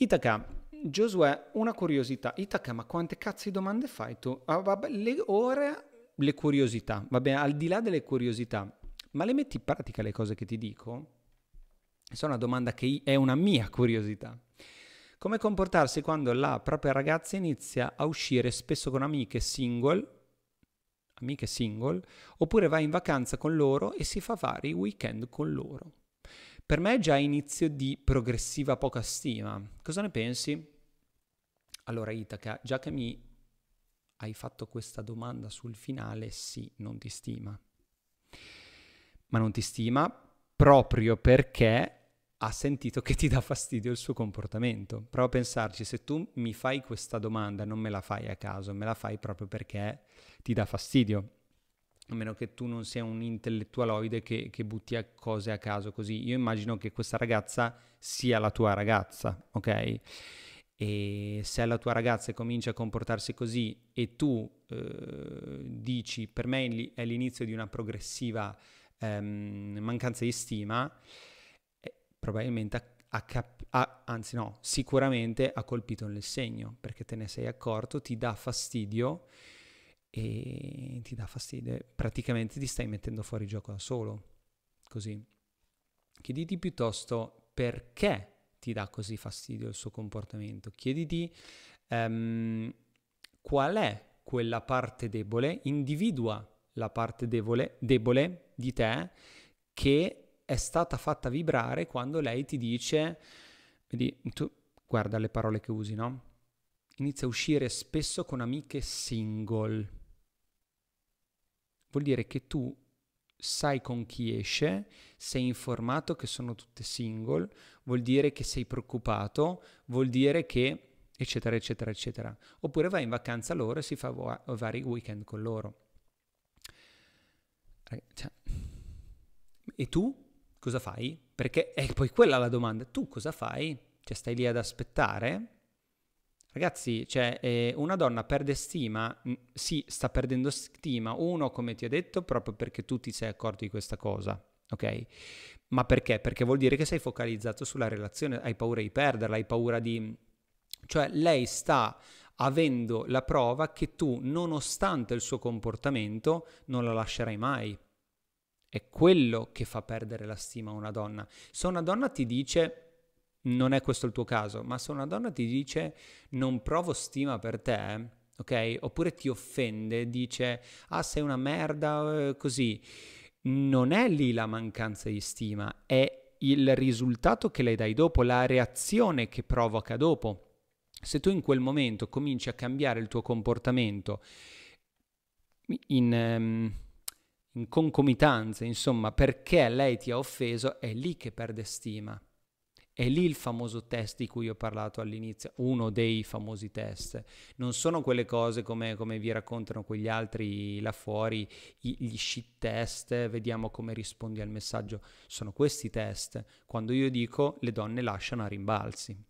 Itaca, Giosuè, una curiosità. Itaca, ma quante cazzo di domande fai tu? Ah, vabbè, le, ora le curiosità, vabbè, al di là delle curiosità, ma le metti in pratica le cose che ti dico? Questa è una domanda che è una mia curiosità. Come comportarsi quando la propria ragazza inizia a uscire spesso con amiche single, amiche single, oppure va in vacanza con loro e si fa vari weekend con loro? Per me è già inizio di progressiva poca stima. Cosa ne pensi? Allora Itaca, già che mi hai fatto questa domanda sul finale, sì, non ti stima. Ma non ti stima proprio perché ha sentito che ti dà fastidio il suo comportamento. Prova a pensarci, se tu mi fai questa domanda, non me la fai a caso, me la fai proprio perché ti dà fastidio a meno che tu non sia un intellettualoide che, che butti a cose a caso così. Io immagino che questa ragazza sia la tua ragazza, ok? E se la tua ragazza comincia a comportarsi così e tu eh, dici per me è l'inizio di una progressiva ehm, mancanza di stima, eh, probabilmente a, a cap- a, anzi no, sicuramente ha colpito nel segno perché te ne sei accorto, ti dà fastidio e ti dà fastidio, praticamente ti stai mettendo fuori gioco da solo. Così. Chiediti piuttosto perché ti dà così fastidio il suo comportamento. Chiediti um, qual è quella parte debole, individua la parte debole, debole di te che è stata fatta vibrare quando lei ti dice, vedi, tu guarda le parole che usi, no? Inizia a uscire spesso con amiche single Vuol dire che tu sai con chi esce, sei informato che sono tutte single, vuol dire che sei preoccupato, vuol dire che eccetera eccetera eccetera. Oppure vai in vacanza loro e si fa va- vari weekend con loro. Cioè, e tu cosa fai? Perché è poi quella la domanda. Tu cosa fai? Cioè stai lì ad aspettare? Ragazzi, cioè, eh, una donna perde stima, mm, sì, sta perdendo stima, uno, come ti ho detto, proprio perché tu ti sei accorto di questa cosa, ok? Ma perché? Perché vuol dire che sei focalizzato sulla relazione, hai paura di perderla, hai paura di... Cioè, lei sta avendo la prova che tu, nonostante il suo comportamento, non la lascerai mai. È quello che fa perdere la stima a una donna. Se una donna ti dice non è questo il tuo caso, ma se una donna ti dice non provo stima per te, ok? Oppure ti offende, dice ah sei una merda, eh, così, non è lì la mancanza di stima, è il risultato che le dai dopo, la reazione che provoca dopo. Se tu in quel momento cominci a cambiare il tuo comportamento in, ehm, in concomitanza, insomma, perché lei ti ha offeso, è lì che perde stima è lì il famoso test di cui ho parlato all'inizio, uno dei famosi test. Non sono quelle cose come, come vi raccontano quegli altri là fuori, i, gli shit test, vediamo come rispondi al messaggio. Sono questi test, quando io dico le donne lasciano a rimbalzi.